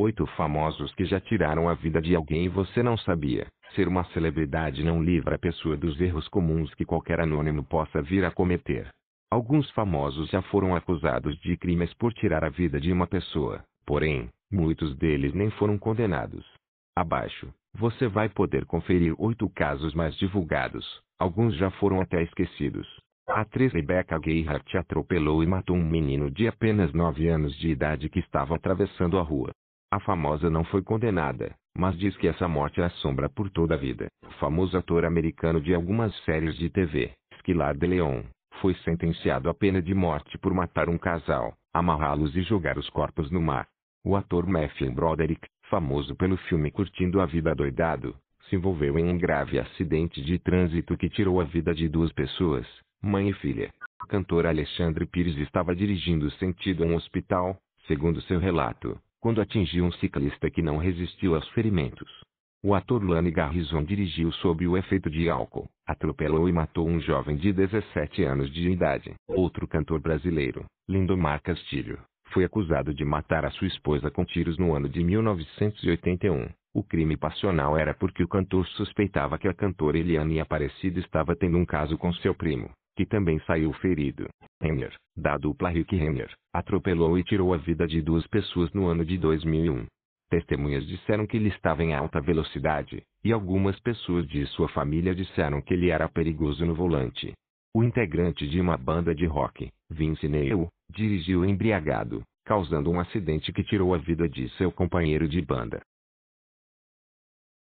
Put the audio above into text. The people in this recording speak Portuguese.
Oito famosos que já tiraram a vida de alguém e você não sabia. Ser uma celebridade não livra a pessoa dos erros comuns que qualquer anônimo possa vir a cometer. Alguns famosos já foram acusados de crimes por tirar a vida de uma pessoa, porém, muitos deles nem foram condenados. Abaixo, você vai poder conferir oito casos mais divulgados, alguns já foram até esquecidos. A atriz Rebecca Gayhart atropelou e matou um menino de apenas 9 anos de idade que estava atravessando a rua. A famosa não foi condenada, mas diz que essa morte é assombra por toda a vida. O famoso ator americano de algumas séries de TV, Esquilar de Leon, foi sentenciado à pena de morte por matar um casal, amarrá-los e jogar os corpos no mar. O ator Matthew Broderick, famoso pelo filme Curtindo a Vida Doidado, se envolveu em um grave acidente de trânsito que tirou a vida de duas pessoas, mãe e filha. O cantor Alexandre Pires estava dirigindo sentido a um hospital, segundo seu relato quando atingiu um ciclista que não resistiu aos ferimentos. O ator Lani Garrison dirigiu sob o efeito de álcool, atropelou e matou um jovem de 17 anos de idade. Outro cantor brasileiro, Lindomar Castilho, foi acusado de matar a sua esposa com tiros no ano de 1981. O crime passional era porque o cantor suspeitava que a cantora Eliane Aparecida estava tendo um caso com seu primo, que também saiu ferido. Renner, da dupla Rick Renner, atropelou e tirou a vida de duas pessoas no ano de 2001. Testemunhas disseram que ele estava em alta velocidade, e algumas pessoas de sua família disseram que ele era perigoso no volante. O integrante de uma banda de rock, Vince Neil, dirigiu embriagado, causando um acidente que tirou a vida de seu companheiro de banda.